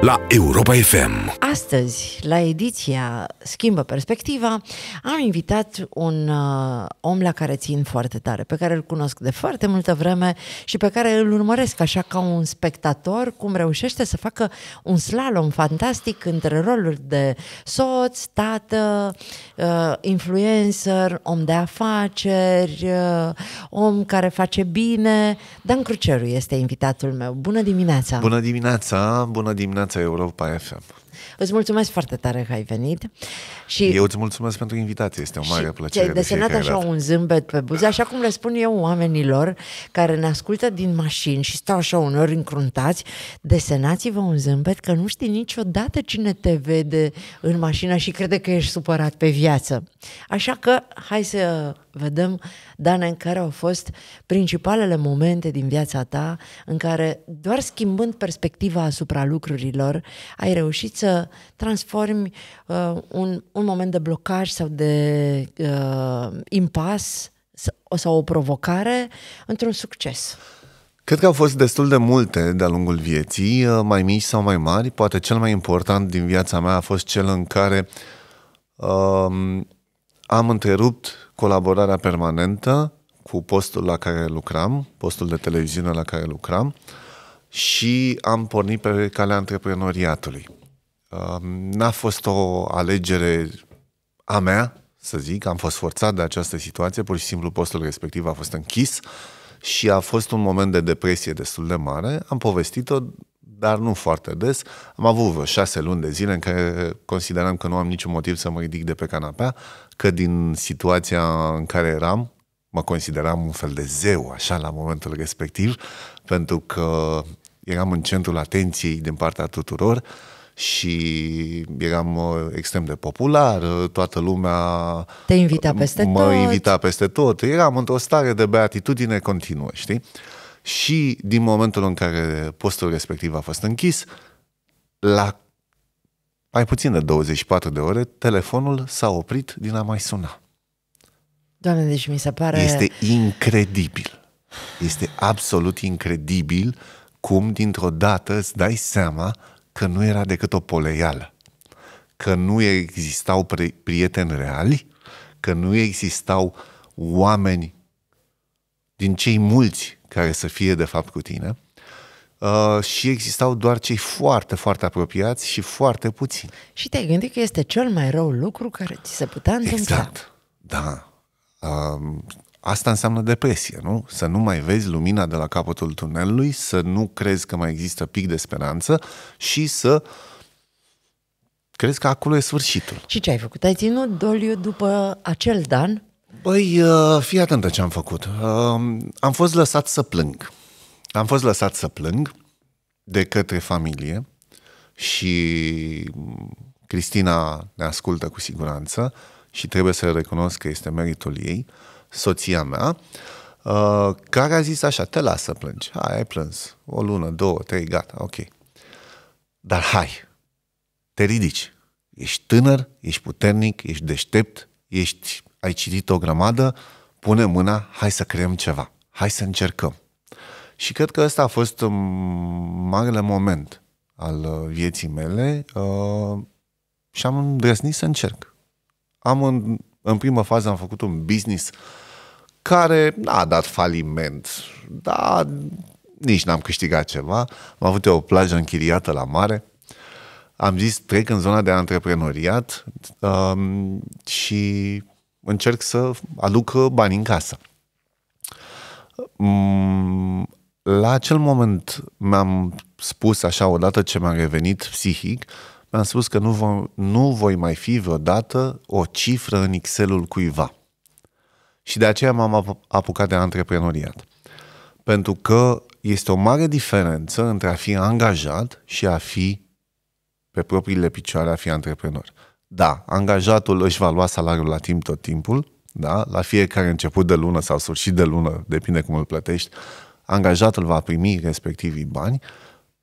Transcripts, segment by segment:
la Europa FM. Astăzi, la ediția Schimbă Perspectiva, am invitat un uh, om la care țin foarte tare, pe care îl cunosc de foarte multă vreme și pe care îl urmăresc așa ca un spectator, cum reușește să facă un slalom fantastic între roluri de soț, tată, uh, influencer, om de afaceri, uh, om care face bine. Dan Cruceru este invitatul meu. Bună dimineața! Bună dimineața! Bună dimineața! dimineața Europa FM. Îți mulțumesc foarte tare că ai venit. Și eu îți mulțumesc pentru invitație, este o mare și plăcere. Ți-ai desenat de așa un zâmbet pe buze, așa cum le spun eu oamenilor care ne ascultă din mașini și stau așa uneori încruntați, desenați-vă un zâmbet că nu știi niciodată cine te vede în mașină și crede că ești supărat pe viață. Așa că hai să vedem, Dana, în care au fost principalele momente din viața ta în care, doar schimbând perspectiva asupra lucrurilor, ai reușit să transformi uh, un, un moment de blocaj sau de uh, impas sau o provocare într-un succes? Cred că au fost destul de multe de-a lungul vieții, uh, mai mici sau mai mari. Poate cel mai important din viața mea a fost cel în care um, am întrerupt colaborarea permanentă cu postul la care lucram, postul de televiziune la care lucram și am pornit pe calea antreprenoriatului. N-a fost o alegere a mea, să zic, am fost forțat de această situație, pur și simplu postul respectiv a fost închis și a fost un moment de depresie destul de mare. Am povestit-o, dar nu foarte des. Am avut vreo șase luni de zile în care consideram că nu am niciun motiv să mă ridic de pe canapea, că din situația în care eram, mă consideram un fel de zeu, așa, la momentul respectiv, pentru că eram în centrul atenției din partea tuturor și eram extrem de popular, toată lumea Te invita peste mă tot. invita peste tot. Eram într-o stare de beatitudine continuă, știi? Și din momentul în care postul respectiv a fost închis, la mai puțin de 24 de ore, telefonul s-a oprit din a mai suna. Doamne, deci mi se pare... Este incredibil. Este absolut incredibil cum dintr-o dată îți dai seama că nu era decât o poleială, că nu existau prieteni reali, că nu existau oameni din cei mulți care să fie de fapt cu tine, Uh, și existau doar cei foarte, foarte apropiați și foarte puțini. Și te-ai gândit că este cel mai rău lucru care ți se putea întâmpla. Exact, da. Uh, asta înseamnă depresie, nu? Să nu mai vezi lumina de la capătul tunelului, să nu crezi că mai există pic de speranță și să crezi că acolo e sfârșitul. Și ce ai făcut? Ai ținut doliu după acel dan? Băi, uh, fii atentă ce am făcut. Um, am fost lăsat să plâng am fost lăsat să plâng de către familie și Cristina ne ascultă cu siguranță și trebuie să recunosc că este meritul ei, soția mea, uh, care a zis așa, te las să plângi, hai, ai plâns, o lună, două, trei, gata, ok. Dar hai, te ridici, ești tânăr, ești puternic, ești deștept, ești, ai citit o grămadă, pune mâna, hai să creăm ceva, hai să încercăm. Și cred că ăsta a fost um, marele moment al uh, vieții mele uh, și am îndrăznit să încerc. Am în, în prima fază am făcut un business care n-a dat faliment, dar nici n-am câștigat ceva. Am avut o plajă închiriată la mare. Am zis, trec în zona de antreprenoriat um, și încerc să aduc bani în casă. Um, la acel moment mi-am spus așa, odată ce mi-am revenit psihic, mi-am spus că nu, voi nu voi mai fi vreodată o cifră în Excelul cuiva. Și de aceea m-am apucat de antreprenoriat. Pentru că este o mare diferență între a fi angajat și a fi pe propriile picioare, a fi antreprenor. Da, angajatul își va lua salariul la timp tot timpul, da? la fiecare început de lună sau sfârșit de lună, depinde cum îl plătești, angajatul va primi respectivii bani,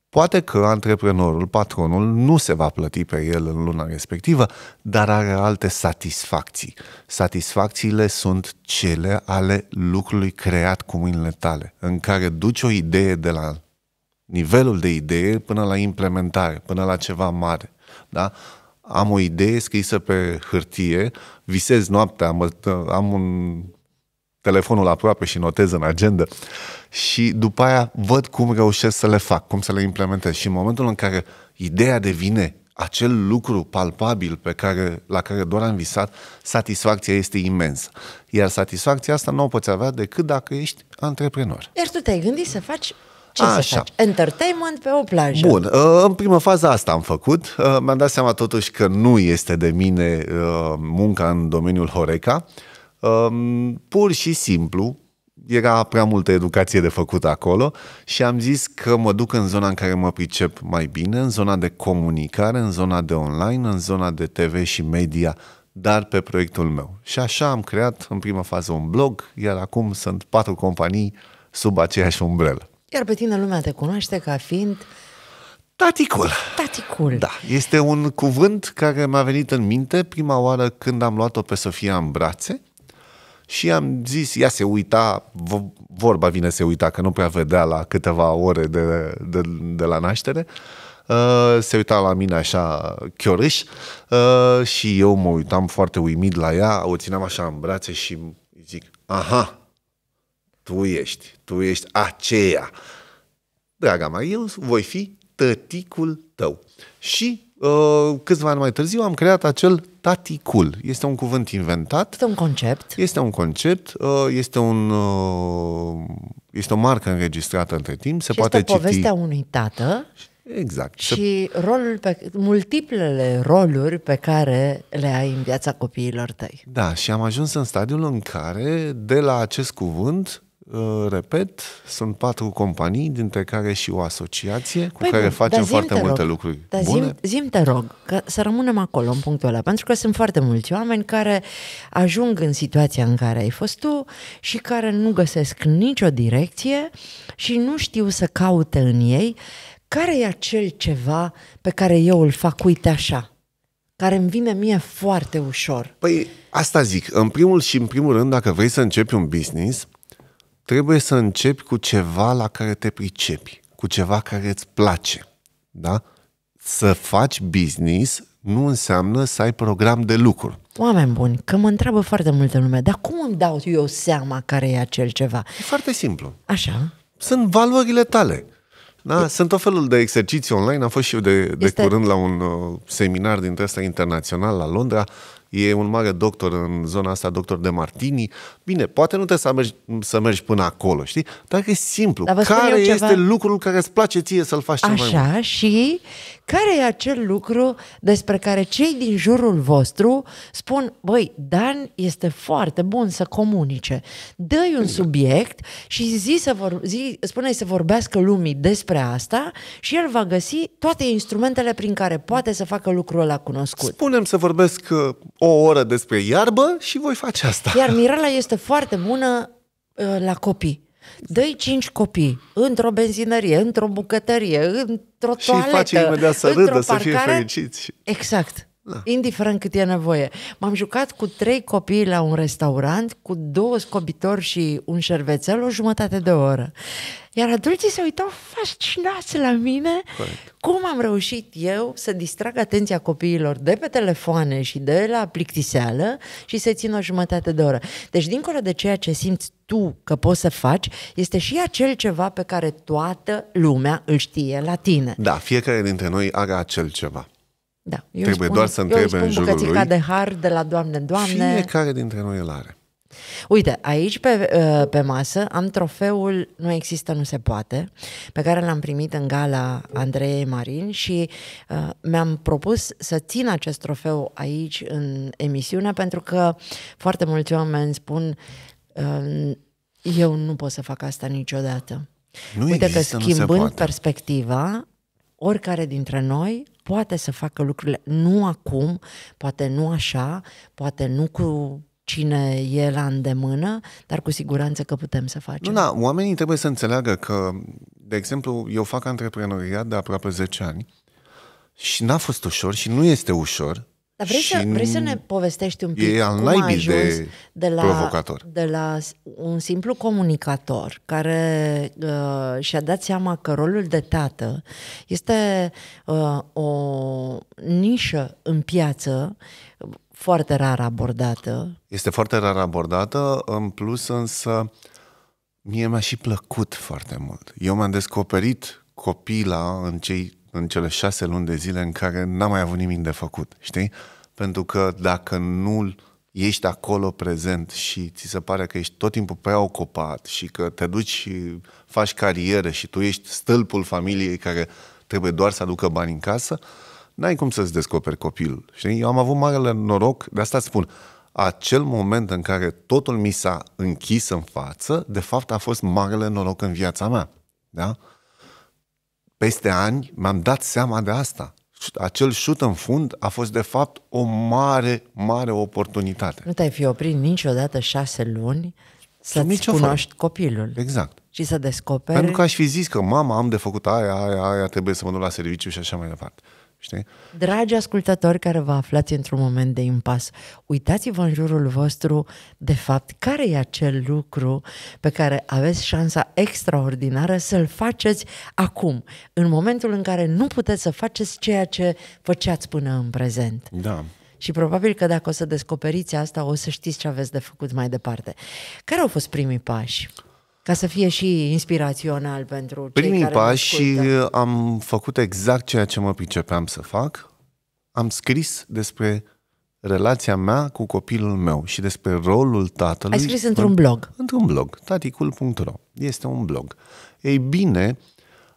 poate că antreprenorul, patronul, nu se va plăti pe el în luna respectivă, dar are alte satisfacții. Satisfacțiile sunt cele ale lucrului creat cu mâinile tale, în care duci o idee de la nivelul de idee până la implementare, până la ceva mare. Da? Am o idee scrisă pe hârtie, visez noaptea, am, un telefonul aproape și notez în agenda. Uh, și după aia văd cum reușesc să le fac, cum să le implementez. Și în momentul în care ideea devine acel lucru palpabil pe care, la care doar am visat, satisfacția este imensă. Iar satisfacția asta nu o poți avea decât dacă ești antreprenor. Iar tu te-ai gândit să faci ce Așa. să faci? Entertainment pe o plajă. Bun, uh, în prima fază asta am făcut. Uh, mi-am dat seama totuși că nu este de mine uh, munca în domeniul Horeca. Pur și simplu, era prea multă educație de făcut acolo și am zis că mă duc în zona în care mă pricep mai bine, în zona de comunicare, în zona de online, în zona de TV și media, dar pe proiectul meu. Și așa am creat în prima fază un blog, iar acum sunt patru companii sub aceeași umbrelă. Iar pe tine lumea te cunoaște ca fiind Taticul. Taticul. Da, este un cuvânt care mi-a venit în minte prima oară când am luat-o pe Sofia în brațe și am zis, ia se uita, vorba vine se uita, că nu prea vedea la câteva ore de, de, de la naștere, Uh, se uita la mine așa chiorâș uh, și eu mă uitam foarte uimit la ea, o țineam așa în brațe și zic, aha, tu ești, tu ești aceea. Draga mea, eu voi fi tăticul tău. Și Uh, câțiva ani mai târziu am creat acel taticul. Este un cuvânt inventat. Este un concept. Este un concept, uh, este un uh, este o marcă înregistrată între timp, se și poate este povestea unui tată. Exact. Și se... rolul pe, multiplele roluri pe care le ai în viața copiilor tăi. Da, și am ajuns în stadiul în care de la acest cuvânt repet, sunt patru companii, dintre care și o asociație cu păi care bun, da, facem foarte rog, multe lucruri dar bune. Zim, zim te rog, că să rămânem acolo, în punctul ăla, pentru că sunt foarte mulți oameni care ajung în situația în care ai fost tu și care nu găsesc nicio direcție și nu știu să caute în ei care e acel ceva pe care eu îl fac, uite așa, care îmi vine mie foarte ușor. Păi asta zic, în primul și în primul rând, dacă vrei să începi un business, trebuie să începi cu ceva la care te pricepi, cu ceva care îți place. Da? Să faci business nu înseamnă să ai program de lucru. Oameni buni, că mă întreabă foarte multă lume, dar cum îmi dau eu seama care e acel ceva? E foarte simplu. Așa. Sunt valorile tale. Da? E... Sunt o felul de exerciții online. Am fost și eu de, de este... curând la un uh, seminar dintre ăsta internațional la Londra e un mare doctor în zona asta, doctor de martini. Bine, poate nu trebuie să mergi, să mergi până acolo, știi? Dar e simplu. Dar care este ceva... lucrul care îți place ție să-l faci cel Așa, mai mult? Așa, și care e acel lucru despre care cei din jurul vostru spun, băi, Dan este foarte bun să comunice. dă un subiect și zi să vor, zi, spune să vorbească lumii despre asta și el va găsi toate instrumentele prin care poate să facă lucrul ăla cunoscut. Spunem să vorbesc uh, o oră despre iarbă și voi face asta. Iar Mirela este foarte bună uh, la copii. Dă-i cinci copii într-o benzinărie, într-o bucătărie, într-o toaletă, Și face imediat să râdă, parcare. să fie fericiți. Exact. Da. Indiferent cât e nevoie. M-am jucat cu trei copii la un restaurant, cu două scobitori și un șervețel, o jumătate de oră. Iar adulții se uitau fascinați la mine Correct. cum am reușit eu să distrag atenția copiilor de pe telefoane și de la plictiseală și să țin o jumătate de oră. Deci, dincolo de ceea ce simți tu că poți să faci, este și acel ceva pe care toată lumea îl știe la tine. Da, fiecare dintre noi are acel ceva. Da. Eu trebuie spun, doar să întrebe în jurul lui. de har de la Doamne, Doamne. Fiecare dintre noi îl are. Uite, aici pe, uh, pe masă am trofeul Nu există, nu se poate, pe care l-am primit în gala Andrei Marin și uh, mi-am propus să țin acest trofeu aici în emisiune pentru că foarte mulți oameni spun uh, eu nu pot să fac asta niciodată. Nu Uite există, că schimbând perspectiva, oricare dintre noi poate să facă lucrurile nu acum, poate nu așa, poate nu cu cine e la îndemână, dar cu siguranță că putem să facem. Nu, da, oamenii trebuie să înțeleagă că, de exemplu, eu fac antreprenoriat de aproape 10 ani și n-a fost ușor și nu este ușor dar vrei, să, vrei să ne povestești un pic e al cum a ajuns de, de, la, provocator. de la un simplu comunicator care uh, și-a dat seama că rolul de tată este uh, o nișă în piață uh, foarte rar abordată. Este foarte rar abordată, în plus însă mie mi-a și plăcut foarte mult. Eu m-am descoperit copila în cei în cele șase luni de zile în care n-am mai avut nimic de făcut, știi? Pentru că dacă nu ești acolo prezent și ți se pare că ești tot timpul prea ocupat și că te duci și faci carieră și tu ești stâlpul familiei care trebuie doar să aducă bani în casă, n-ai cum să-ți descoperi copilul. Știi? Eu am avut marele noroc, de asta spun, acel moment în care totul mi s-a închis în față, de fapt a fost marele noroc în viața mea. Da? peste ani m-am dat seama de asta. Acel șut în fund a fost de fapt o mare, mare oportunitate. Nu te-ai fi oprit niciodată șase luni să-ți cunoști fel. copilul. Exact. Și să descoperi... Pentru că aș fi zis că mama am de făcut aia, aia, aia, trebuie să mă duc la serviciu și așa mai departe. Știi? Dragi ascultători care vă aflați într-un moment de impas, uitați-vă în jurul vostru, de fapt, care e acel lucru pe care aveți șansa extraordinară să-l faceți acum, în momentul în care nu puteți să faceți ceea ce făceați până în prezent. Da. Și probabil că dacă o să descoperiți asta, o să știți ce aveți de făcut mai departe. Care au fost primii pași? ca să fie și inspirațional pentru cei Primii care pași am făcut exact ceea ce mă pricepeam să fac. Am scris despre relația mea cu copilul meu și despre rolul tatălui. Ai scris într-un în, blog. Într-un blog, taticul.ro. Este un blog. Ei bine,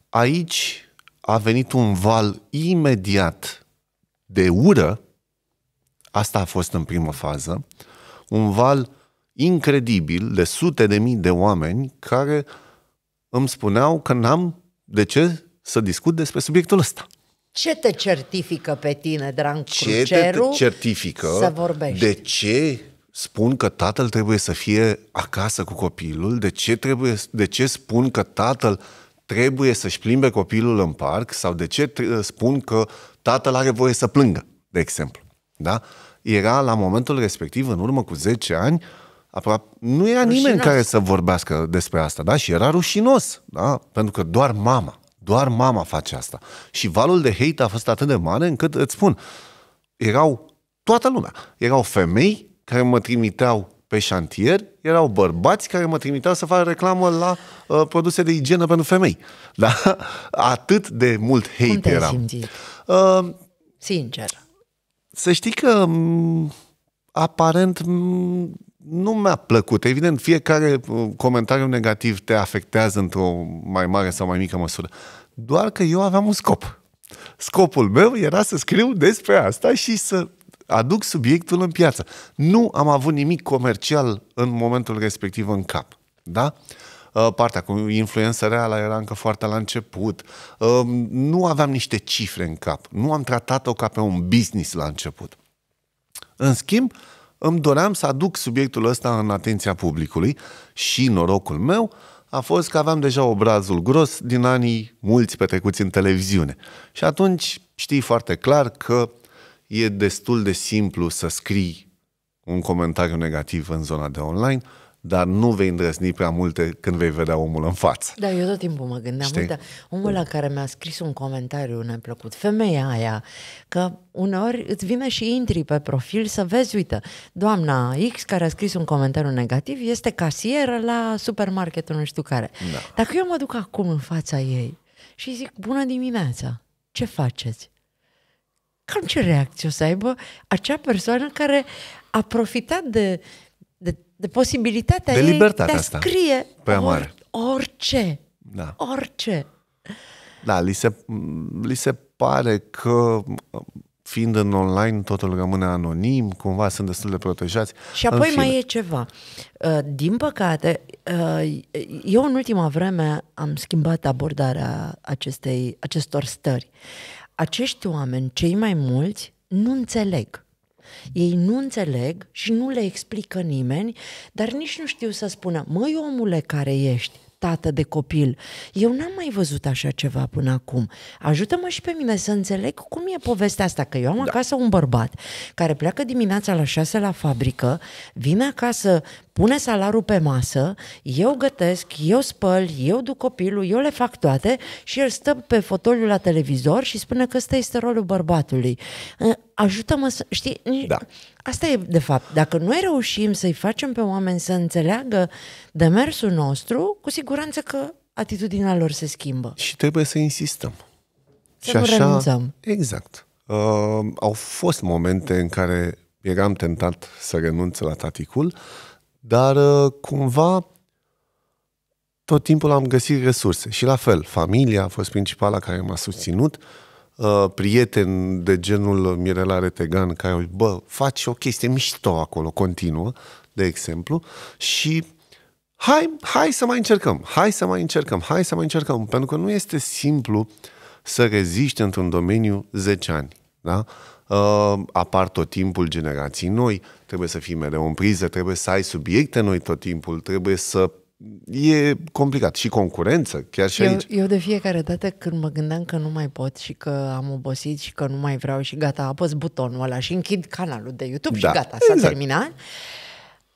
aici a venit un val imediat de ură. Asta a fost în primă fază. Un val incredibil de sute de mii de oameni care îmi spuneau că n-am de ce să discut despre subiectul ăsta. Ce te certifică pe tine, Dran Ce te certifică? Să vorbești. De ce spun că tatăl trebuie să fie acasă cu copilul? De ce, trebuie, de ce spun că tatăl trebuie să-și plimbe copilul în parc? Sau de ce spun că tatăl are voie să plângă, de exemplu? Da? Era la momentul respectiv, în urmă cu 10 ani, uh, aproape, nu era rușinos. nimeni care să vorbească despre asta, da? Și era rușinos, da? Pentru că doar mama, doar mama face asta. Și valul de hate a fost atât de mare încât, îți spun, erau toată lumea. Erau femei care mă trimiteau pe șantier, erau bărbați care mă trimiteau să fac reclamă la uh, produse de igienă pentru femei. Da? Atât de mult hate Cum era. Simțit? Uh, Sincer. Să știi că m- mm, aparent m- mm, nu mi-a plăcut. Evident, fiecare uh, comentariu negativ te afectează într-o mai mare sau mai mică măsură. Doar că eu aveam un scop. Scopul meu era să scriu despre asta și să aduc subiectul în piață. Nu am avut nimic comercial în momentul respectiv în cap. Da? Uh, partea cu influență reală era încă foarte la început. Uh, nu aveam niște cifre în cap. Nu am tratat-o ca pe un business la început. În schimb, îmi doream să aduc subiectul ăsta în atenția publicului și norocul meu a fost că aveam deja obrazul gros din anii mulți petrecuți în televiziune. Și atunci știi foarte clar că e destul de simplu să scrii un comentariu negativ în zona de online dar nu vei îndrăzni prea multe când vei vedea omul în față. Da, eu tot timpul mă gândeam, Știi? uite, omul la care mi-a scris un comentariu neplăcut, femeia aia, că uneori îți vine și intri pe profil să vezi, uite, doamna X care a scris un comentariu negativ este casieră la supermarketul nu știu care. Da. Dacă eu mă duc acum în fața ei și zic, bună dimineața, ce faceți? Cam ce reacție o să aibă acea persoană care a profitat de de posibilitatea de ei de a scrie asta. Păi, or, orice. Da. Orice. Da, li se, li se pare că fiind în online, totul rămâne anonim, cumva sunt destul de protejați. Și apoi mai e ceva. Uh, din păcate, uh, eu în ultima vreme am schimbat abordarea acestei, acestor stări. Acești oameni, cei mai mulți, nu înțeleg ei nu înțeleg și nu le explică nimeni, dar nici nu știu să spună, măi omule care ești, tată de copil. Eu n-am mai văzut așa ceva până acum. Ajută-mă și pe mine să înțeleg cum e povestea asta, că eu am da. acasă un bărbat care pleacă dimineața la 6 la fabrică, vine acasă, pune salarul pe masă, eu gătesc, eu spăl, eu duc copilul, eu le fac toate și el stă pe fotoliul la televizor și spune că ăsta este rolul bărbatului ajută-mă să... Știi? Da. Asta e, de fapt, dacă noi reușim să-i facem pe oameni să înțeleagă demersul nostru, cu siguranță că atitudinea lor se schimbă. Și trebuie să insistăm. Să și nu așa, renunțăm. Exact. Uh, au fost momente în care eram tentat să renunț la taticul, dar uh, cumva tot timpul am găsit resurse. Și la fel, familia a fost principala care m-a susținut, uh, uh, prieteni de genul Mirela Retegan care, bă, faci o chestie mișto acolo, continuă, de exemplu, și hai, hai să mai încercăm, hai să mai încercăm, hai să mai încercăm, pentru că nu este simplu să reziști într-un domeniu 10 ani. Da? Uh, apar tot timpul generații noi, trebuie să fii mereu în priză, trebuie să ai subiecte noi tot timpul, trebuie să e complicat. Și concurență, chiar și eu, aici. Eu de fiecare dată când mă gândeam că nu mai pot și că am obosit și că nu mai vreau și gata, apăs butonul ăla și închid canalul de YouTube da, și gata, s-a exact. terminat.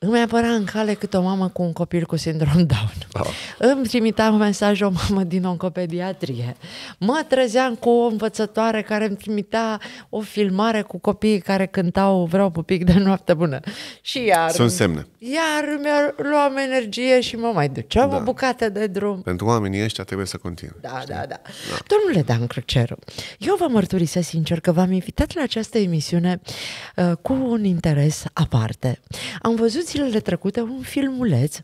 Îmi apăra în cale câte o mamă cu un copil cu sindrom Down. Oh. Îmi trimitea un mesaj o mamă din oncopediatrie. Mă trezeam cu o învățătoare care îmi trimitea o filmare cu copiii care cântau Vreau pupic de noapte bună. Și iar... Sunt semne. Iar mi-a luam energie și mă mai duceam da. o bucată de drum. Pentru oamenii ăștia trebuie să continue. Da, da, da, da. Domnule Dan Cruceru, eu vă mărturisesc sincer că v-am invitat la această emisiune uh, cu un interes aparte. Am văzut zilele trecute un filmuleț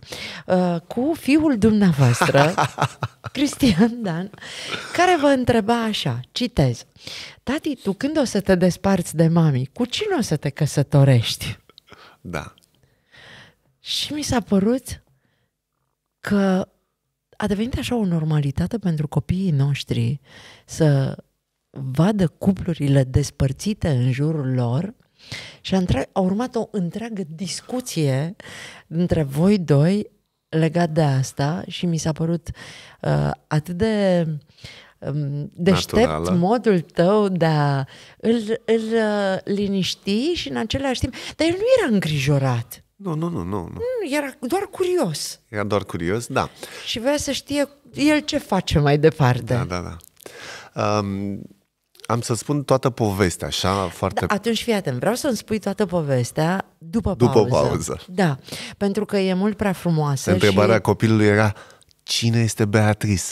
uh, cu fiul dumneavoastră, Cristian Dan, care vă întreba așa, citez, Tati, tu când o să te desparți de mami, cu cine o să te căsătorești? Da. Și mi s-a părut că a devenit așa o normalitate pentru copiii noștri să vadă cuplurile despărțite în jurul lor și a, întreg, a urmat o întreagă discuție între voi doi legat de asta și mi s-a părut uh, atât de um, deștept Naturală. modul tău de a îl, îl uh, liniști și în același timp... Dar el nu era îngrijorat. Nu, nu, nu, nu, nu. Mm, era doar curios. Era doar curios, da. Și vrea să știe el ce face mai departe. Da, da, da. Um, am să spun toată povestea, așa, foarte... Da, atunci fii atent, vreau să-mi spui toată povestea după pauză. După pauză. Da, pentru că e mult prea frumoasă Întrebarea și... copilului era, cine este Beatrice?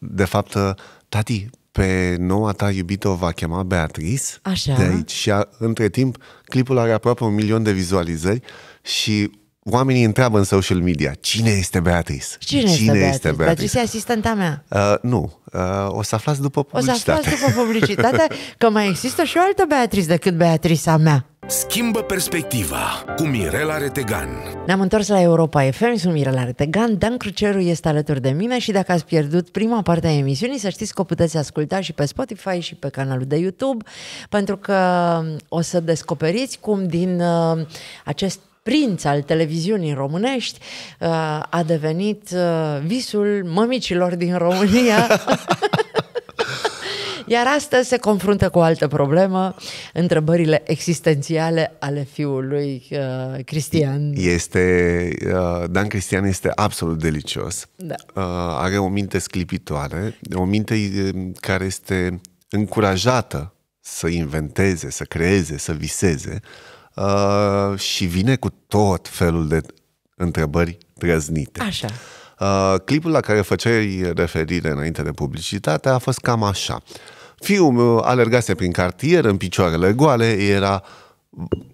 De fapt, ă, tati, pe noua ta iubită o va chema Beatrice Așa. de aici. Și a, între timp, clipul are aproape un milion de vizualizări și Oamenii întreabă în social media, cine este Beatrice? Cine, cine este Beatrice? Este Beatrice? Beatrice e asistenta mea. Uh, nu, uh, o să aflați după publicitate. O să aflați după publicitate că mai există și o altă Beatrice decât a mea. Schimbă perspectiva cu Mirela Retegan. Ne-am întors la Europa FM, sunt Mirela Retegan, Dan Cruceru este alături de mine și dacă ați pierdut prima parte a emisiunii, să știți că o puteți asculta și pe Spotify și pe canalul de YouTube, pentru că o să descoperiți cum din uh, acest prinț al televiziunii românești, uh, a devenit uh, visul mămicilor din România. Iar astăzi se confruntă cu o altă problemă, întrebările existențiale ale fiului uh, Cristian. Este, uh, Dan Cristian este absolut delicios. Da. Uh, are o minte sclipitoare, o minte uh, care este încurajată să inventeze, să creeze, să viseze. Uh, Uh, și vine cu tot felul de întrebări trăznite. Așa. Uh, clipul la care făceai referire înainte de publicitate a fost cam așa. Fiul meu alergase prin cartier în picioarele goale, era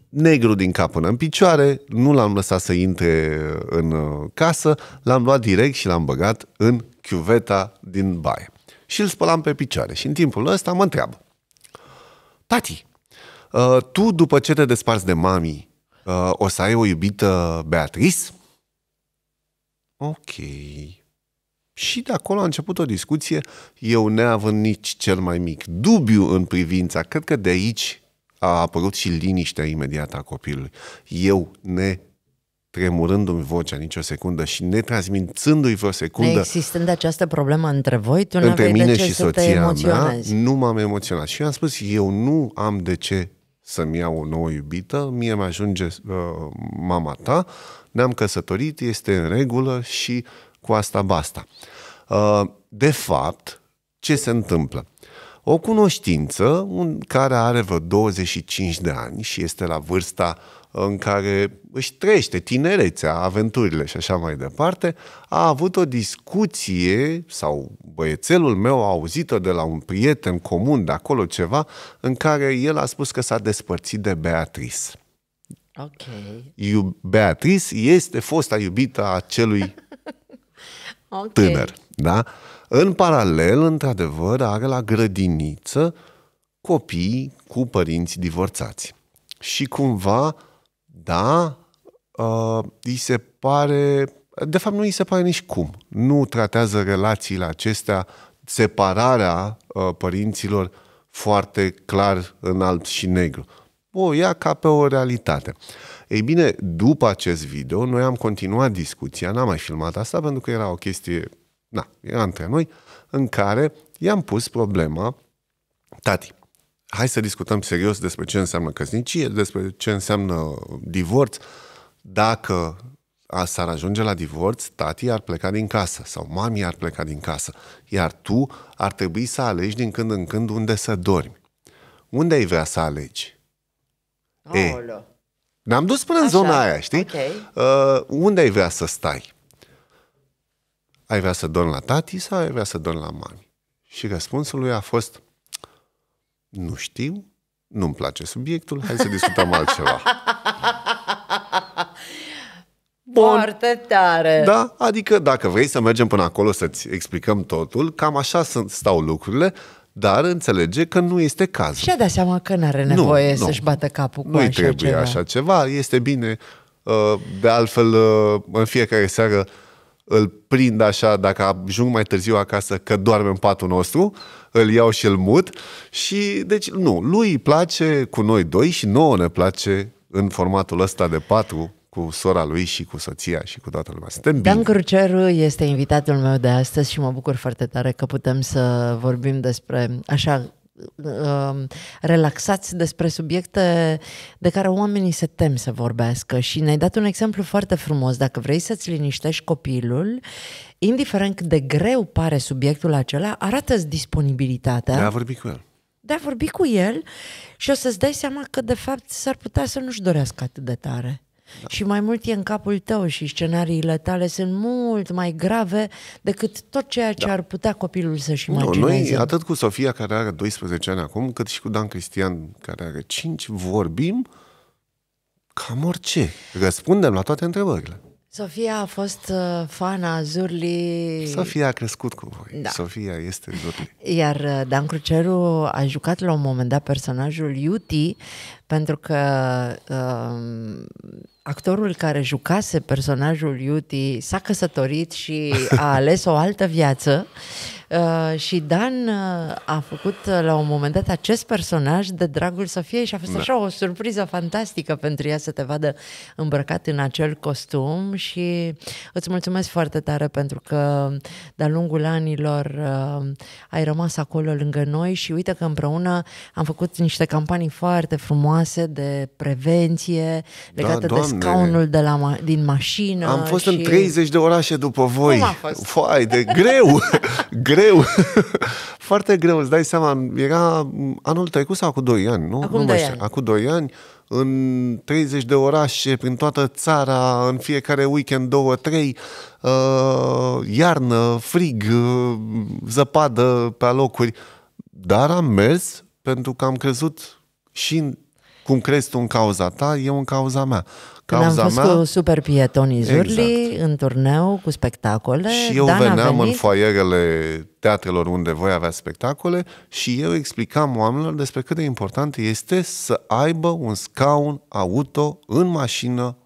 negru din cap până în picioare, nu l-am lăsat să intre în uh, casă, l-am luat direct și l-am băgat în chiuveta din baie. Și îl spălam pe picioare și în timpul ăsta mă întreabă, Tati, Uh, tu, după ce te desparți de mami, uh, o să ai o iubită Beatrice? Ok. Și de acolo a început o discuție, eu neavând nici cel mai mic dubiu în privința, cred că de aici a apărut și liniștea imediată a copilului. Eu ne tremurându-mi vocea nicio secundă și ne transmințându i vreo secundă. Ne existând această problemă între voi, tu între mine de ce și soția mea, nu m-am emoționat. Și eu am spus, eu nu am de ce să-mi iau o nouă iubită, mie mi-ajunge uh, mama ta, ne-am căsătorit, este în regulă și cu asta basta. Uh, de fapt, ce se întâmplă? o cunoștință un care are vreo 25 de ani și este la vârsta în care își trăiește tinerețea, aventurile și așa mai departe, a avut o discuție sau băiețelul meu a auzit o de la un prieten comun de acolo ceva, în care el a spus că s-a despărțit de Beatrice. Ok. Beatrice este fosta iubită a celui okay. tânăr, da? În paralel, într-adevăr, are la grădiniță copii cu părinți divorțați. Și cumva, da, uh, îi se pare, de fapt nu îi se pare nici cum. Nu tratează relațiile acestea, separarea uh, părinților foarte clar în alb și negru. O ia ca pe o realitate. Ei bine, după acest video, noi am continuat discuția, n-am mai filmat asta pentru că era o chestie Na, da, era între noi, în care i-am pus problema, tati, hai să discutăm serios despre ce înseamnă căsnicie, despre ce înseamnă divorț. Dacă s-ar ajunge la divorț, tati ar pleca din casă sau mami ar pleca din casă, iar tu ar trebui să alegi din când în când unde să dormi. Unde ai vrea să alegi? Aolo. E, ne-am dus până Așa. în zona aia, știi? Okay. Uh, unde ai vrea să stai? ai vrea să dormi la tati sau ai vrea să dormi la mami? Și răspunsul lui a fost, nu știu, nu-mi place subiectul, hai să discutăm altceva. Bun. Foarte tare! Da, adică dacă vrei să mergem până acolo să-ți explicăm totul, cam așa stau lucrurile, dar înțelege că nu este cazul. Și-a dat seama că nu are nevoie nu, să-și nu. bată capul cu Nu-i așa trebuie ceva. așa ceva, este bine. Uh, de altfel, uh, în fiecare seară îl prind așa, dacă ajung mai târziu acasă, că doarme în patul nostru, îl iau și îl mut și, deci, nu, lui îi place cu noi doi și nouă ne place în formatul ăsta de patru cu sora lui și cu soția și cu toată lumea. Suntem bine. Dan Cruceru este invitatul meu de astăzi și mă bucur foarte tare că putem să vorbim despre, așa, Um, relaxați despre subiecte de care oamenii se tem să vorbească și ne-ai dat un exemplu foarte frumos. Dacă vrei să-ți liniștești copilul, indiferent cât de greu pare subiectul acela, arată-ți disponibilitatea. De a vorbi cu el. De a vorbi cu el și o să-ți dai seama că, de fapt, s-ar putea să nu-și dorească atât de tare. Da. Și mai mult e în capul tău și scenariile tale sunt mult mai grave decât tot ceea ce da. ar putea copilul să-și imagineze. Nu, noi, atât cu Sofia, care are 12 ani acum, cât și cu Dan Cristian, care are 5, vorbim cam orice. Răspundem la toate întrebările. Sofia a fost uh, fana Zurli. Sofia a crescut cu voi. Da. Sofia este Zurli. Iar uh, Dan Cruceru a jucat la un moment dat personajul Iuti, pentru că uh, actorul care jucase personajul Iuti s-a căsătorit și a ales o altă viață. Uh, și Dan uh, a făcut uh, la un moment dat acest personaj de dragul să fie și a fost da. așa o surpriză fantastică pentru ea să te vadă îmbrăcat în acel costum și îți mulțumesc foarte tare pentru că de-a lungul anilor uh, ai rămas acolo lângă noi și uite că împreună am făcut niște campanii foarte frumoase de prevenție da, legate da, de scaunul de la ma- din mașină. Am fost și... în 30 de orașe după voi. Cum a fost? Foai, de greu! greu! greu. Foarte greu, îți dai seama. Era anul trecut sau cu 2 ani, nu? Acum nu 2 ani. Acum 2 ani, în 30 de orașe, prin toată țara, în fiecare weekend, două, trei, uh, iarnă, frig, uh, zăpadă pe locuri. Dar am mers pentru că am crezut și în, cum crezi tu în cauza ta, eu în cauza mea. Când Cauza am fost mea, cu Super Pietonii Zurli exact. în turneu cu spectacole. Și eu Dan veneam venit... în foaierele teatrelor unde voi avea spectacole și eu explicam oamenilor despre cât de important este să aibă un scaun auto în mașină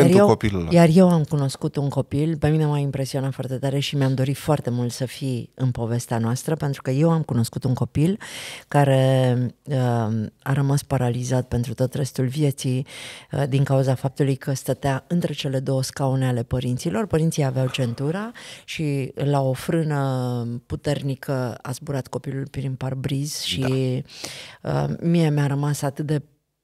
pentru eu, copilul Iar eu am cunoscut un copil, pe mine m-a impresionat foarte tare și mi-am dorit foarte mult să fii în povestea noastră, pentru că eu am cunoscut un copil care uh, a rămas paralizat pentru tot restul vieții uh, din cauza faptului că stătea între cele două scaune ale părinților. Părinții aveau centura și la o frână puternică a zburat copilul prin parbriz și da. uh, mie mi-a rămas atât de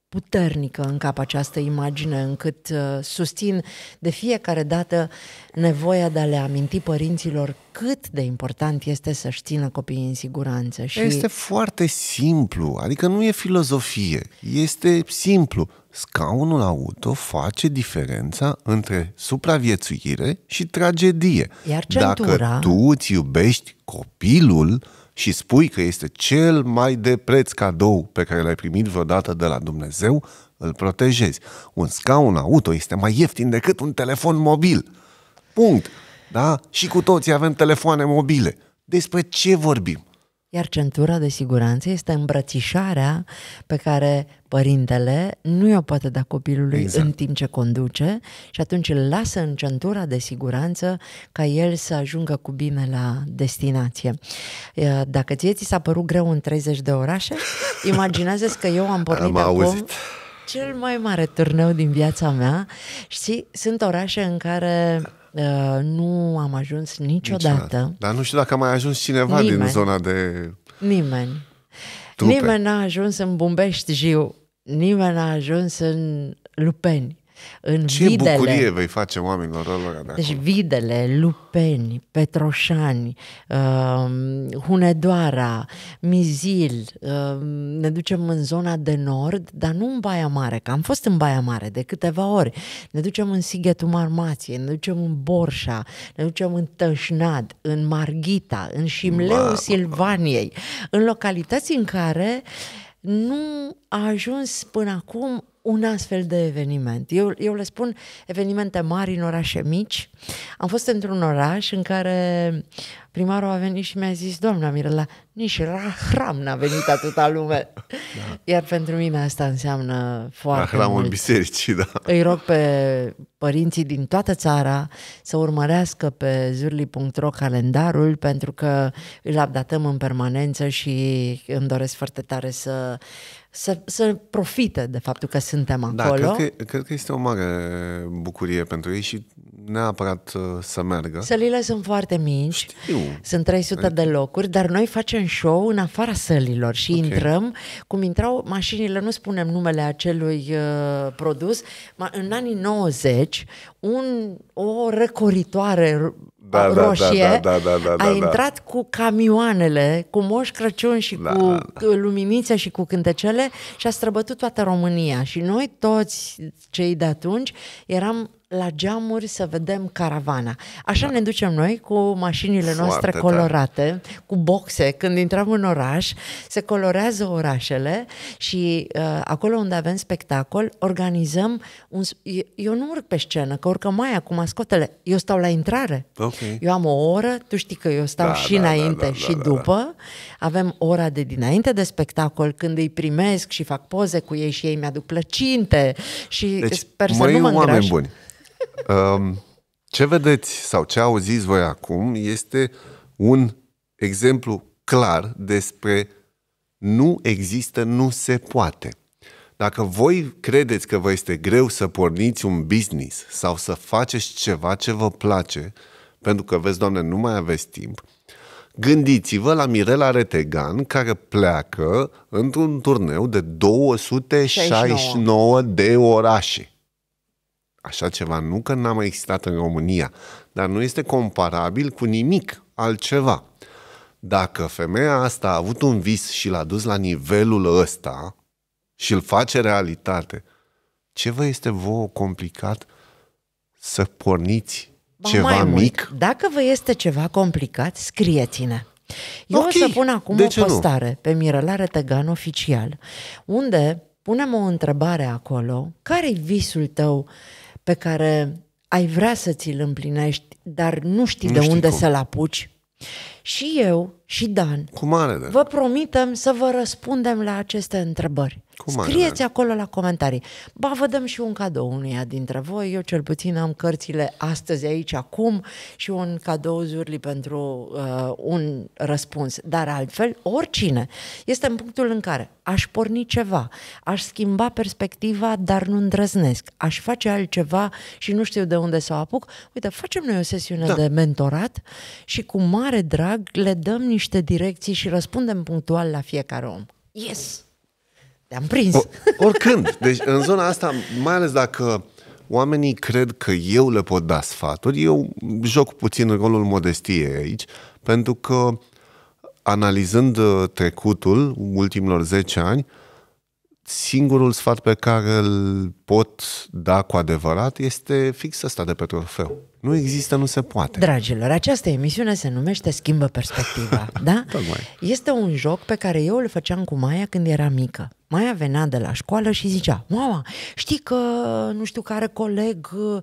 puternică în cap această imagine, încât uh, susțin de fiecare dată nevoia de a le aminti părinților cât de important este să-și țină copiii în siguranță. Și... Este foarte simplu, adică nu e filozofie, este simplu. Scaunul auto face diferența între supraviețuire și tragedie. Iar centura... Dacă tu îți iubești copilul, și spui că este cel mai de preț cadou pe care l-ai primit vreodată de la Dumnezeu, îl protejezi. Un scaun auto este mai ieftin decât un telefon mobil. Punct. Da? Și cu toții avem telefoane mobile. Despre ce vorbim? Iar centura de siguranță este îmbrățișarea pe care părintele nu i-o poate da copilului exact. în timp ce conduce și atunci îl lasă în centura de siguranță ca el să ajungă cu bine la destinație. Dacă ție ți s-a părut greu în 30 de orașe, imaginează-ți că eu am pornit am acum... Auzit cel mai mare turneu din viața mea. Știi, sunt orașe în care Uh, nu am ajuns niciodată. niciodată. Dar nu știu dacă a mai ajuns cineva Nimeni. din zona de... Nimeni. Trupe. Nimeni n-a ajuns în Bumbești Jiu. Nimeni n-a ajuns în Lupeni. În Ce videle, bucurie vei face oamenilor lor de Deci videle, lupeni, petroșani, uh, Hunedoara, Mizil, uh, ne ducem în zona de nord, dar nu în Baia Mare, că am fost în Baia Mare de câteva ori. Ne ducem în Sighetul Marmație, ne ducem în Borșa, ne ducem în Tășnad, în Marghita, în Șimleu Silvaniei, în localități în care uh, nu a ajuns până acum un astfel de eveniment. Eu, eu le spun evenimente mari în orașe mici. Am fost într-un oraș în care primarul a venit și mi-a zis, doamna Mirela, nici rahram n-a venit atâta lume. da. Iar pentru mine asta înseamnă foarte Rahram mult. în biserici, da. Îi rog pe părinții din toată țara să urmărească pe zurli.ro calendarul pentru că îl abdatăm în permanență și îmi doresc foarte tare să să, să profite de faptul că suntem da, acolo. Da, cred că, cred că este o mare bucurie pentru ei și neapărat uh, să meargă. Sălile sunt foarte mici, Știu. sunt 300 adică de locuri, dar noi facem show în afara sălilor și okay. intrăm, cum intrau mașinile, nu spunem numele acelui uh, produs, ma, în anii 90, un, o răcoritoare da, da, da, roșie, da, da, da, da, da, a da. intrat cu camioanele, cu Moș Crăciun și da, cu da. luminițe și cu cântecele și a străbătut toată România. Și noi toți cei de atunci eram la geamuri să vedem caravana. Așa da. ne ducem noi cu mașinile Foarte noastre colorate, tare. cu boxe. Când intrăm în oraș, se colorează orașele și uh, acolo unde avem spectacol, organizăm un... Eu nu urc pe scenă, că urcă mai acum scotele. Eu stau la intrare. Okay. Eu am o oră, tu știi că eu stau da, și da, da înainte da, da, și da, da. după. Da, Avem ora de dinainte de spectacol, când îi primesc și fac poze cu ei și ei mi-aduc plăcinte și deci, sper să nu mă oameni îngrași. buni. Um, ce vedeți sau ce auziți voi acum este un exemplu clar despre nu există, nu se poate. Dacă voi credeți că vă este greu să porniți un business sau să faceți ceva ce vă place, pentru că, vezi, Doamne, nu mai aveți timp, gândiți-vă la Mirela Retegan, care pleacă într-un turneu de 269 de orașe așa ceva. Nu că n-a mai existat în România, dar nu este comparabil cu nimic altceva. Dacă femeia asta a avut un vis și l-a dus la nivelul ăsta și îl face realitate, ce vă este vouă complicat să porniți ba ceva mai mic? Mult, dacă vă este ceva complicat, scrieți-ne. Eu okay. o să pun acum De o postare nu? pe Mirelare Tegan oficial, unde punem o întrebare acolo, care-i visul tău uh, pe care ai vrea să ți-l împlinești, dar nu știi nu de știi unde cum. să-l apuci. Și eu și Dan Cu mare vă promitem să vă răspundem la aceste întrebări. Cu Scrieți acolo la comentarii. Ba, vă dăm și un cadou unuia dintre voi. Eu cel puțin am cărțile astăzi aici, acum și un cadou zurli pentru uh, un răspuns. Dar altfel, oricine este în punctul în care aș porni ceva, aș schimba perspectiva, dar nu îndrăznesc, aș face altceva și nu știu de unde să o apuc, uite, facem noi o sesiune da. de mentorat și cu mare drag le dăm niște direcții și răspundem punctual la fiecare om. Yes! Te-am prins. O, oricând. Deci în zona asta, mai ales dacă oamenii cred că eu le pot da sfaturi, eu joc puțin rolul modestiei aici, pentru că analizând uh, trecutul ultimilor 10 ani, singurul sfat pe care îl pot da cu adevărat este fix ăsta de pe trofeu. Nu există, nu se poate. Dragilor, această emisiune se numește Schimbă perspectiva, da? Este un joc pe care eu îl făceam cu Maia când era mică. Maia venea de la școală și zicea, mama, știi că nu știu care coleg uh,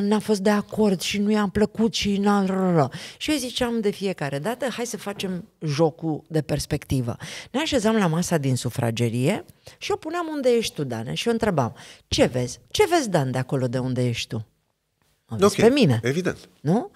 n-a fost de acord și nu i-a plăcut și n-a... Și eu ziceam de fiecare dată, hai să facem jocul de perspectivă. Ne așezam la masa din sufragerie și o puneam unde ești tu, Dane, și o întrebam, ce vezi? Ce vezi, Dan, de acolo de unde ești tu? Mă despre okay, mine. Evident. Nu?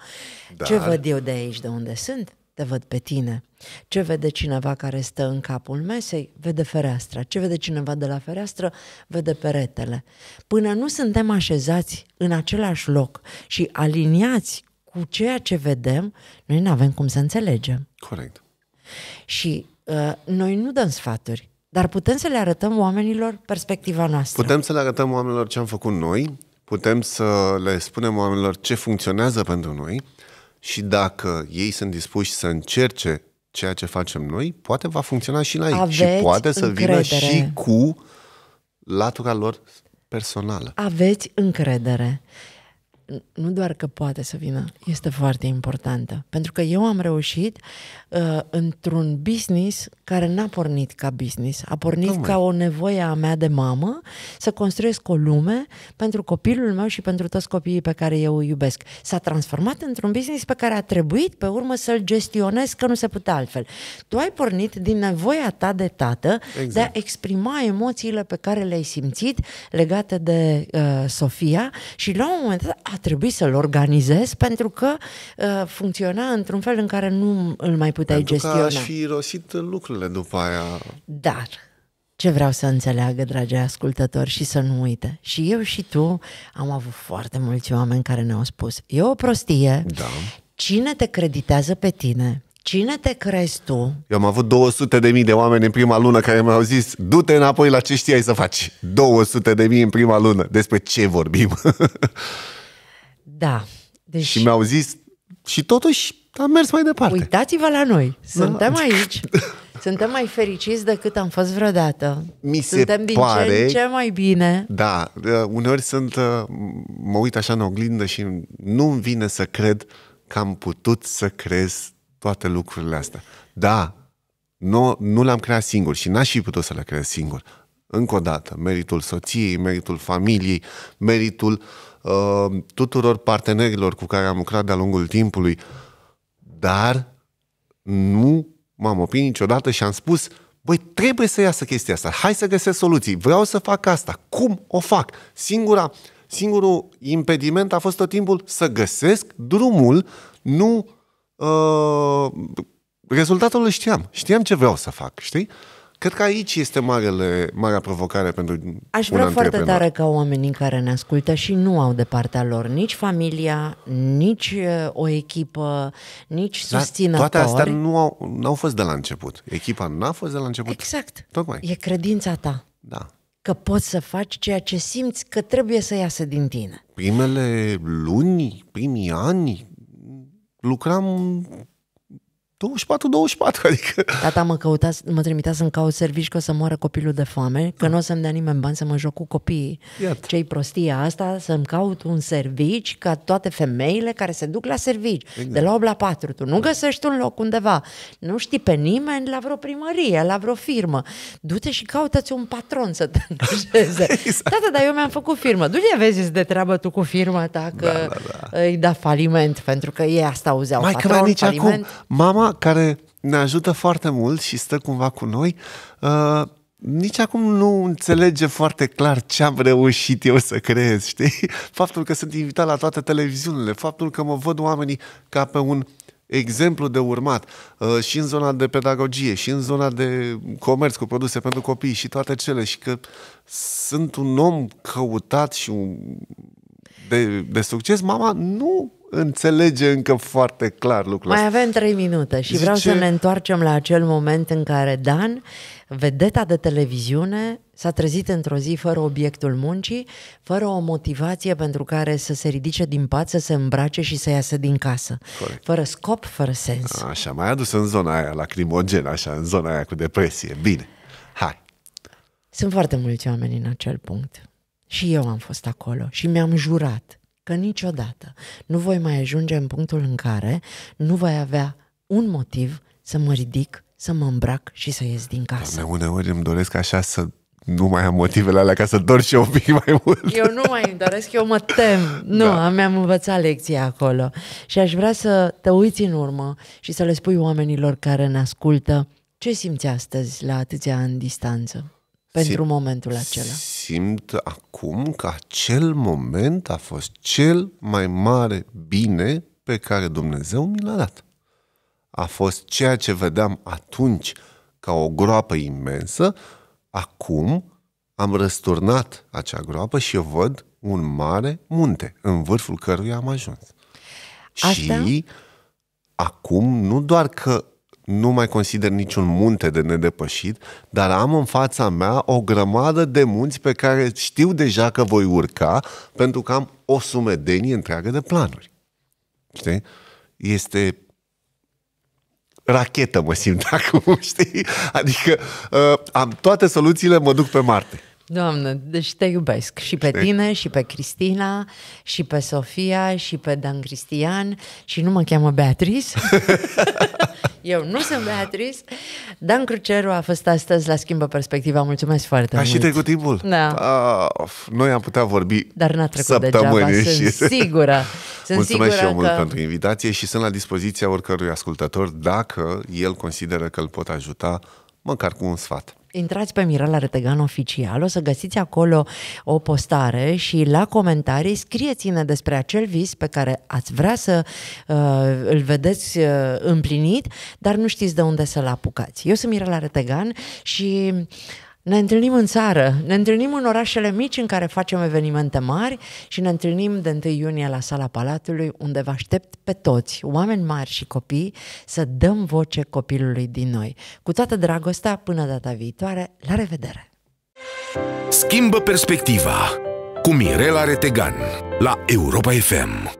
Dar... Ce văd eu de aici, de unde sunt? Te văd pe tine. Ce vede cineva care stă în capul mesei? Vede fereastra. Ce vede cineva de la fereastră? Vede peretele. Până nu suntem așezați în același loc și aliniați cu ceea ce vedem, noi nu avem cum să înțelegem. Corect. Și uh, noi nu dăm sfaturi, dar putem să le arătăm oamenilor perspectiva noastră. Putem să le arătăm oamenilor ce am făcut noi putem să le spunem oamenilor ce funcționează pentru noi și dacă ei sunt dispuși să încerce ceea ce facem noi, poate va funcționa și la ei. Aveți și poate să încredere. vină și cu latura lor personală. Aveți încredere nu doar că poate să vină, este foarte importantă. Pentru că eu am reușit uh, într-un business care n-a pornit ca business, a pornit Tocmai. ca o nevoie a mea de mamă să construiesc o lume pentru copilul meu și pentru toți copiii pe care eu îi iubesc. S-a transformat într-un business pe care a trebuit pe urmă să-l gestionez că nu se putea altfel. Tu ai pornit din nevoia ta de tată exact. de a exact. exprima emoțiile pe care le-ai simțit legate de uh, Sofia și la un moment dat a trebui să-l organizez pentru că uh, funcționa într-un fel în care nu îl mai puteai pentru gestiona. Pentru că aș fi rosit lucrurile după aia. Dar ce vreau să înțeleagă, dragi ascultători, și să nu uite. Și eu și tu am avut foarte mulți oameni care ne-au spus, e o prostie, da. cine te creditează pe tine, Cine te crezi tu? Eu am avut 200 de mii de oameni în prima lună care mi-au zis du-te înapoi la ce știai să faci. 200 de mii în prima lună. Despre ce vorbim? Da. Deci... Și mi-au zis, și totuși am mers mai departe. Uitați-vă la noi. Da. Suntem da. aici. Suntem mai fericiți decât am fost vreodată. Mi se Suntem din pare, ce ce mai bine. Da, uh, uneori sunt, uh, mă uit așa în oglindă și nu-mi vine să cred că am putut să crez toate lucrurile astea. Da, nu, nu le-am creat singur și n-aș fi putut să le creez singur. Încă o dată, meritul soției, meritul familiei, meritul uh, tuturor partenerilor cu care am lucrat de-a lungul timpului, dar nu m-am oprit niciodată și am spus, băi, trebuie să iasă chestia asta, hai să găsesc soluții, vreau să fac asta, cum o fac? Singura, singurul impediment a fost tot timpul să găsesc drumul, nu... Uh, rezultatul îl știam, știam ce vreau să fac, știi? Cred că aici este marele, marea provocare pentru Aș vrea un foarte tare ca oamenii care ne ascultă și nu au de partea lor nici familia, nici uh, o echipă, nici Dar susținători. Toate astea nu au, nu au fost de la început. Echipa nu a fost de la început. Exact. Tocmai. E credința ta. Da. Că poți să faci ceea ce simți că trebuie să iasă din tine. Primele luni, primii ani, lucram 24-24, adică... Tata mă, căuta, mă trimitea să-mi caut servici că o să moară copilul de foame, că da. nu o să-mi dea nimeni bani să mă joc cu copiii. Ce-i prostia asta? Să-mi caut un servici ca toate femeile care se duc la servici, exact. de la 8 la 4. Tu nu da. găsești un loc undeva. Nu știi pe nimeni la vreo primărie, la vreo firmă. Du-te și caută-ți un patron să te angajeze. exact. Tata, dar eu mi-am făcut firmă. Du-te, vezi, de treabă tu cu firma ta că da, da, da. îi da faliment, pentru că ei asta auzeau. Mai patron, că mai nici faliment. acum, mama care ne ajută foarte mult și stă cumva cu noi. Uh, nici acum nu înțelege foarte clar ce am reușit eu să creez, știi? Faptul că sunt invitat la toate televiziunile, faptul că mă văd oamenii ca pe un exemplu de urmat uh, și în zona de pedagogie, și în zona de comerț cu produse pentru copii și toate cele și că sunt un om căutat și un de, de succes, mama nu înțelege încă foarte clar lucrul Mai avem trei minute și Zice... vreau să ne întoarcem la acel moment în care Dan, vedeta de televiziune, s-a trezit într-o zi fără obiectul muncii, fără o motivație pentru care să se ridice din pat, să se îmbrace și să iasă din casă. Corect. Fără scop, fără sens. Așa, mai adus în zona aia lacrimogenă, așa, în zona aia cu depresie. Bine, hai. Sunt foarte mulți oameni în acel punct. Și eu am fost acolo și mi-am jurat că niciodată nu voi mai ajunge în punctul în care nu voi avea un motiv să mă ridic, să mă îmbrac și să ies din casă. Doamne, uneori îmi doresc așa să nu mai am motivele alea ca să dor și eu un pic mai mult. Eu nu mai îmi doresc, eu mă tem. Nu, da. mi-am învățat lecția acolo. Și aș vrea să te uiți în urmă și să le spui oamenilor care ne ascultă ce simți astăzi la atâția ani distanță pentru Sim- momentul acela simt acum că acel moment a fost cel mai mare bine pe care Dumnezeu mi l-a dat. A fost ceea ce vedeam atunci ca o groapă imensă, acum am răsturnat acea groapă și eu văd un mare munte în vârful căruia am ajuns. Asta? Și acum nu doar că nu mai consider niciun munte de nedepășit, dar am în fața mea o grămadă de munți pe care știu deja că voi urca pentru că am o sumedenie întreagă de planuri. Știi? Este rachetă, mă simt acum, știi? Adică uh, am toate soluțiile, mă duc pe Marte. Doamne, deci te iubesc și pe Știi? tine, și pe Cristina, și pe Sofia, și pe Dan Cristian, și nu mă cheamă Beatrice. Eu nu sunt Beatrice. Dan Cruceru a fost astăzi la Schimbă Perspectiva. Mulțumesc foarte a mult. A și trecut timpul. Da. Of, noi am putea vorbi Dar n-a trecut săptămâni degeaba, și... sunt sigură. Sunt Mulțumesc sigură și eu că... mult pentru invitație și sunt la dispoziția oricărui ascultător dacă el consideră că îl pot ajuta măcar cu un sfat. Intrați pe Mirela Retegan oficial, o să găsiți acolo o postare și la comentarii scrieți-ne despre acel vis pe care ați vrea să uh, îl vedeți uh, împlinit, dar nu știți de unde să-l apucați. Eu sunt Mirela Retegan și ne întâlnim în țară, ne întâlnim în orașele mici în care facem evenimente mari și ne întâlnim de 1 iunie la sala Palatului, unde vă aștept pe toți, oameni mari și copii, să dăm voce copilului din noi. Cu toată dragostea, până data viitoare, la revedere! Schimbă perspectiva cu Mirela Retegan la Europa FM.